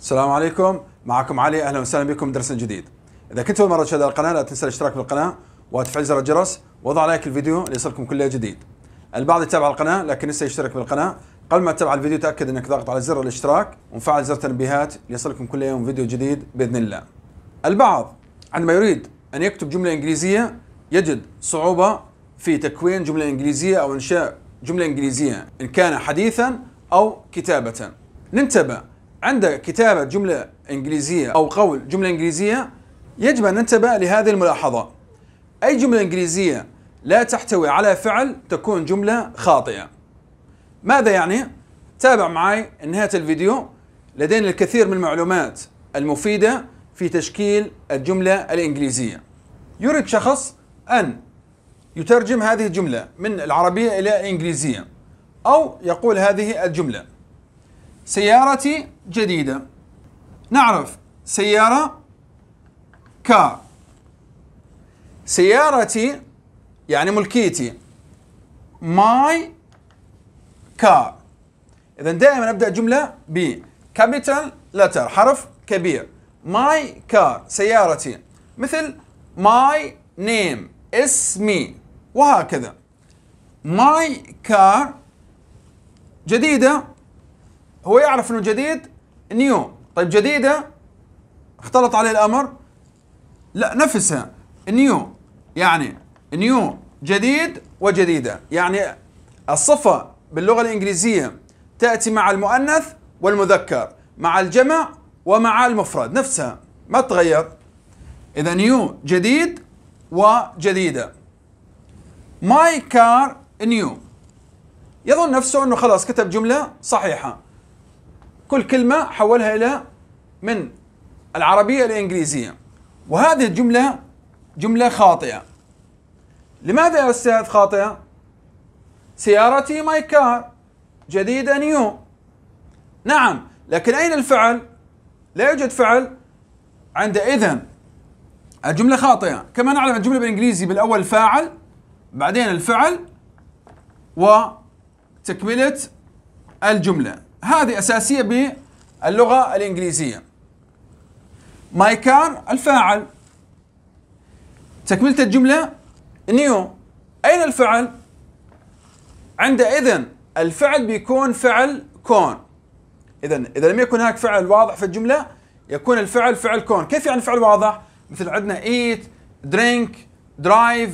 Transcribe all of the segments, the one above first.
السلام عليكم معكم علي اهلا وسهلا بكم درس جديد اذا كنت اول مره تشاهد القناه لا تنسى الاشتراك بالقناه وتفعيل زر الجرس وضع لايك الفيديو ليصلكم كل جديد البعض يتابع القناه لكن لسه يشترك بالقناه قبل ما تتابع الفيديو تاكد انك ضغط على زر الاشتراك ومفعل زر التنبيهات ليصلكم كل يوم فيديو جديد باذن الله البعض عندما يريد ان يكتب جمله انجليزيه يجد صعوبه في تكوين جمله انجليزيه او انشاء جمله انجليزيه ان كان حديثا او كتابه ننتبه عند كتابة جملة إنجليزية أو قول جملة إنجليزية يجب أن ننتبه لهذه الملاحظة أي جملة إنجليزية لا تحتوي على فعل تكون جملة خاطئة ماذا يعني؟ تابع معي نهاية الفيديو لدينا الكثير من المعلومات المفيدة في تشكيل الجملة الإنجليزية يريد شخص أن يترجم هذه الجملة من العربية إلى الإنجليزية أو يقول هذه الجملة سيارتي جديدة نعرف سيارة كار سيارتي يعني ملكيتي ماي كار إذا دائما أبدأ جملة ب capital letter حرف كبير ماي كار سيارتي مثل ماي نيم اسمي وهكذا ماي كار جديدة هو يعرف انه جديد نيو طيب جديده اختلط عليه الامر لا نفسها نيو يعني نيو جديد وجديده يعني الصفه باللغه الانجليزيه تاتي مع المؤنث والمذكر مع الجمع ومع المفرد نفسها ما تغير اذا نيو جديد وجديده ماي كار نيو يظن نفسه انه خلاص كتب جمله صحيحه كل كلمة حولها إلى من العربية إلى الإنجليزية وهذه الجملة جملة خاطئة لماذا يا أستاذ خاطئة؟ سيارتي ماي كار جديدة نيو نعم لكن أين الفعل؟ لا يوجد فعل عند إذن الجملة خاطئة كما نعلم الجملة بالإنجليزي بالأول فاعل بعدين الفعل وتكملة الجملة هذه أساسية باللغة الإنجليزية My car الفاعل تكملة الجملة نيو أين الفعل؟ عندئذ الفعل بيكون فعل كون إذا إذا لم يكن هناك فعل واضح في الجملة يكون الفعل فعل كون كيف يعني فعل واضح؟ مثل عندنا eat drink drive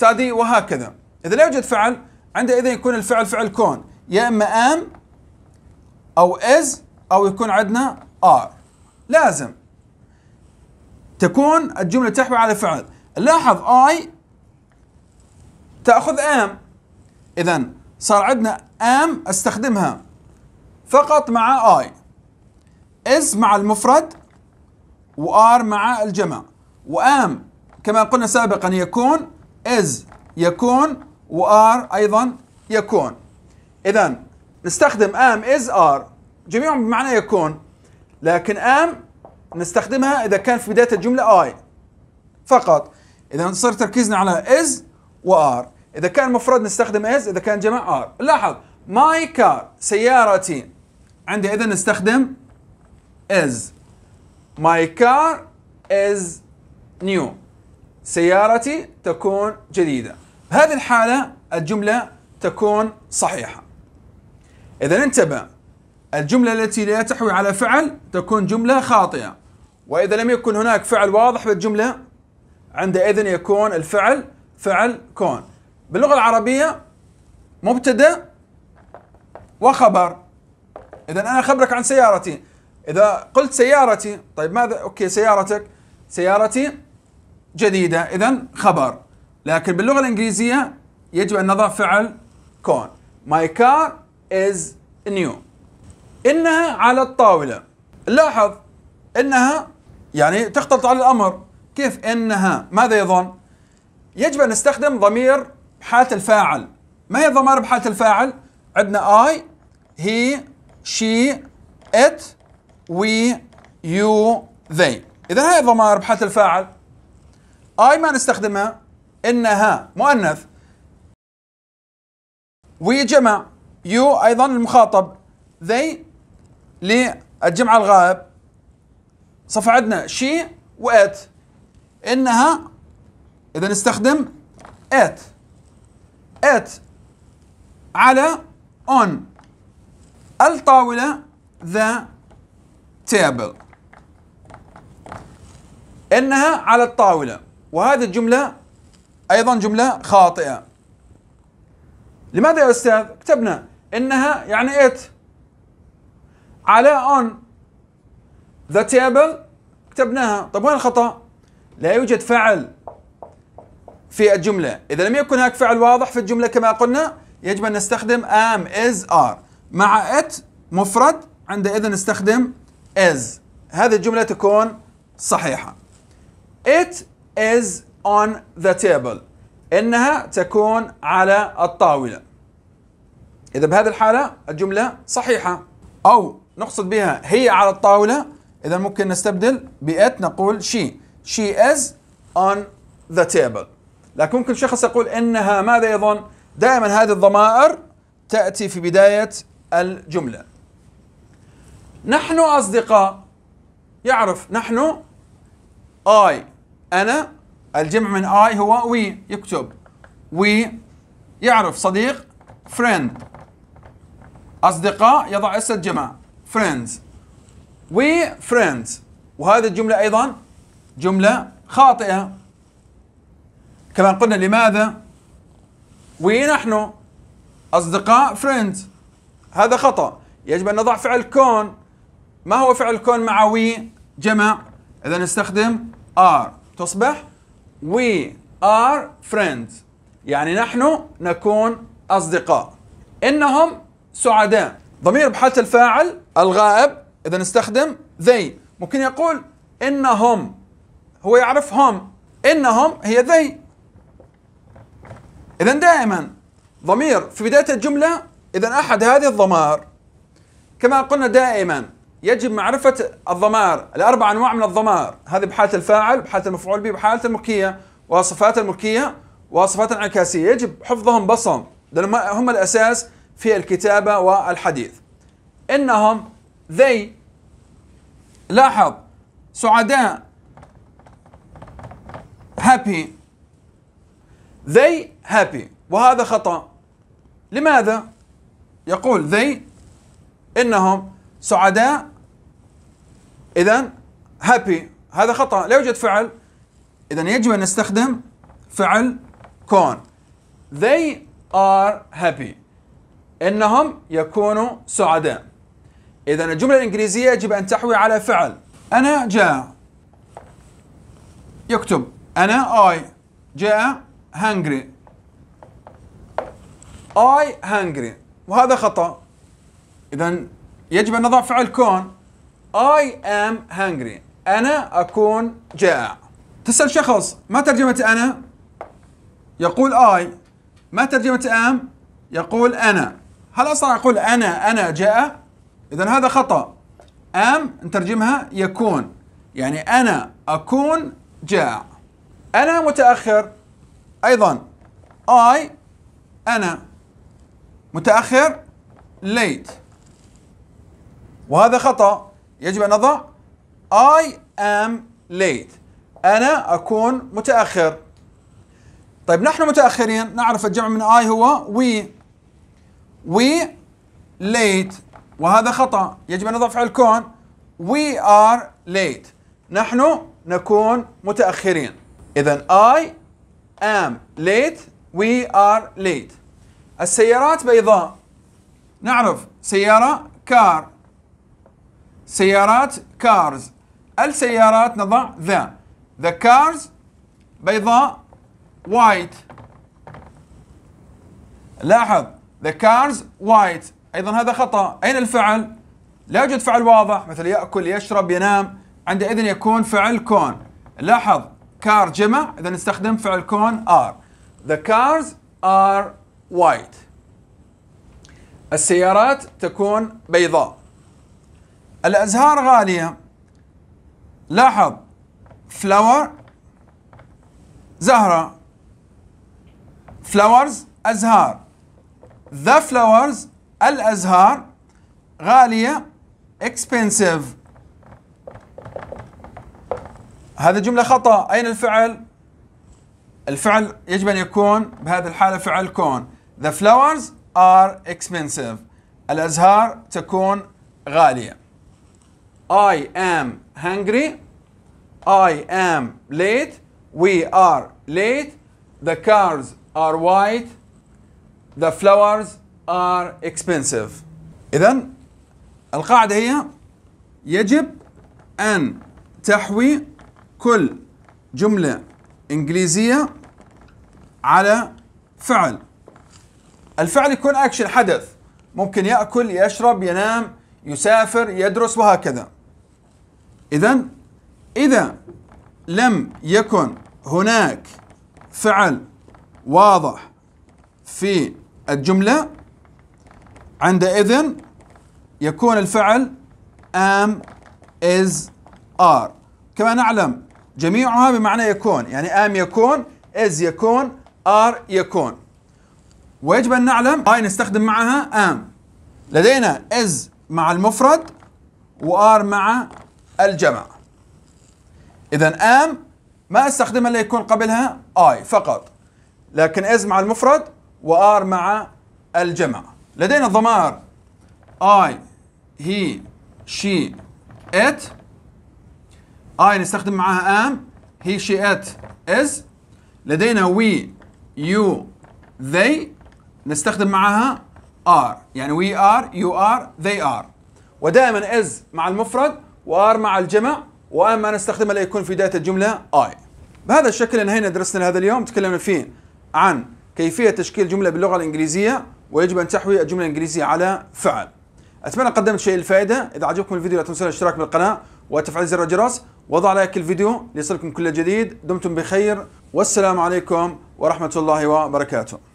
study وهكذا إذا لا يوجد فعل عندئذ يكون الفعل فعل كون يا إما am او is او يكون عندنا are لازم تكون الجملة تحوي على فعل لاحظ I تأخذ am إذا صار عندنا am استخدمها فقط مع I is مع المفرد وآر مع الجمع وآم كما قلنا سابقا يكون is يكون وآر أيضا يكون إذا نستخدم ام از ار جميعهم بمعنى يكون لكن ام نستخدمها اذا كان في بدايه الجمله اي فقط اذا صار تركيزنا على از وار اذا كان مفرد نستخدم از اذا كان جمع ار لاحظ ماي كار سيارتي عندي اذا نستخدم از ماي كار از نيو سيارتي تكون جديده بهذه الحاله الجمله تكون صحيحه إذا انتبه الجملة التي لا تحوي على فعل تكون جملة خاطئة وإذا لم يكن هناك فعل واضح بالجملة عندئذ يكون الفعل فعل كون باللغة العربية مبتدأ وخبر إذا أنا أخبرك عن سيارتي إذا قلت سيارتي طيب ماذا أوكي سيارتك سيارتي جديدة إذا خبر لكن باللغة الإنجليزية يجب أن نضع فعل كون my car is new إنها على الطاولة لاحظ إنها يعني تختلط على الأمر كيف إنها ماذا يظن يجب أن نستخدم ضمير حالة الفاعل ما هي الضمائر بحالة الفاعل عندنا I he she it we you they إذا هاي الضمائر بحالة الفاعل I ما نستخدمها إنها مؤنث وي جمع يو ايضا المخاطب ذي للجمع الغائب صفى عندنا شي وات انها اذا نستخدم ات ات على اون الطاولة the table إنها على الطاولة وهذه الجملة أيضا جملة خاطئة لماذا يا أستاذ؟ كتبنا إنها يعني it على on the table كتبناها طيب وين الخطأ لا يوجد فعل في الجملة إذا لم يكن هناك فعل واضح في الجملة كما قلنا يجب أن نستخدم am is are مع it مفرد عندئذ نستخدم is هذه الجملة تكون صحيحة it is on the table إنها تكون على الطاولة إذا بهذه الحالة الجملة صحيحة أو نقصد بها هي على الطاولة إذا ممكن نستبدل بإت نقول she she is on the table لكن ممكن شخص يقول إنها ماذا يظن دائما هذه الضمائر تأتي في بداية الجملة نحن أصدقاء يعرف نحن I أنا الجمع من I هو we يكتب we يعرف صديق friend أصدقاء يضع أسد جماعة friends we friends وهذه الجملة أيضا جملة خاطئة كما قلنا لماذا نحن أصدقاء friends هذا خطأ يجب أن نضع فعل كون ما هو فعل كون مع وي جمع إذا نستخدم are تصبح we are friends يعني نحن نكون أصدقاء إنهم سعداء ضمير بحالة الفاعل الغائب إذا نستخدم they ممكن يقول إنهم هو يعرف هم إنهم هي they إذا دائما ضمير في بداية الجملة إذا أحد هذه الضمائر كما قلنا دائما يجب معرفة الضمائر الأربع أنواع من الضمائر هذه بحالة الفاعل بحالة المفعول به بحالة الملكية وصفات الملكية وصفات الانعكاسية يجب حفظهم بصم لأن هم الأساس في الكتابة والحديث إنهم ذي لاحظ سعداء happy they happy وهذا خطأ لماذا يقول they إنهم سعداء إذا happy هذا خطأ لا يوجد فعل إذا يجب أن نستخدم فعل كون they are happy انهم يكونوا سعداء اذا الجمله الانجليزيه يجب ان تحوي على فعل انا جاء يكتب انا اي جاء هانجري اي هانجري وهذا خطا اذا يجب ان نضع فعل كون I am hungry أنا أكون جائع تسأل شخص ما ترجمة أنا؟ يقول I ما ترجمة ام يقول أنا هل أصلا أقول أنا أنا جاء إذا هذا خطأ أم نترجمها يكون يعني أنا أكون جاء أنا متأخر أيضا I أنا متأخر late وهذا خطأ يجب أن نضع I am late أنا أكون متأخر طيب نحن متأخرين نعرف الجمع من I هو we late وهذا خطأ يجب أن نضع فعل الكون we are late نحن نكون متأخرين إذا I am late we are late السيارات بيضاء نعرف سيارة car سيارات cars السيارات نضع the the cars بيضاء white لاحظ The cars white أيضا هذا خطأ أين الفعل؟ لا يوجد فعل واضح مثل يأكل يشرب ينام عندئذ يكون فعل كون لاحظ كار جمع إذا نستخدم فعل كون are The cars are white السيارات تكون بيضاء الأزهار غالية لاحظ flower زهرة flowers أزهار The flowers الأزهار غالية expensive هذه جملة خطأ أين الفعل؟ الفعل يجب أن يكون بهذه الحالة فعل كون The flowers are expensive الأزهار تكون غالية I am hungry I am late We are late The cars are white the flowers are expensive إذا القاعدة هي يجب أن تحوي كل جملة إنجليزية على فعل الفعل يكون أكشن حدث ممكن يأكل يشرب ينام يسافر يدرس وهكذا إذا إذا لم يكن هناك فعل واضح في الجملة عندئذ يكون الفعل am is are كما نعلم جميعها بمعنى يكون يعني am يكون is يكون are يكون ويجب أن نعلم هاي نستخدم معها am لدينا is مع المفرد وار مع الجمع اذا am ما استخدمها الا يكون قبلها اي فقط لكن is مع المفرد وآر مع الجمع لدينا الضمائر I هي شي ات I نستخدم معها ام هي شي ات از لدينا وي يو ذي نستخدم معها ار يعني وي ار يو ار ذي ار ودائما از مع المفرد وار مع الجمع وام ما نستخدمها لا يكون في بدايه الجمله اي بهذا الشكل انهينا درسنا هذا اليوم تكلمنا فيه عن كيفية تشكيل جملة باللغة الإنجليزية ويجب أن تحوي الجملة الإنجليزية على فعل أتمنى قدمت شيء الفائدة إذا عجبكم الفيديو لا تنسوا الاشتراك بالقناة وتفعيل زر الجرس وضع لايك الفيديو ليصلكم كل جديد دمتم بخير والسلام عليكم ورحمة الله وبركاته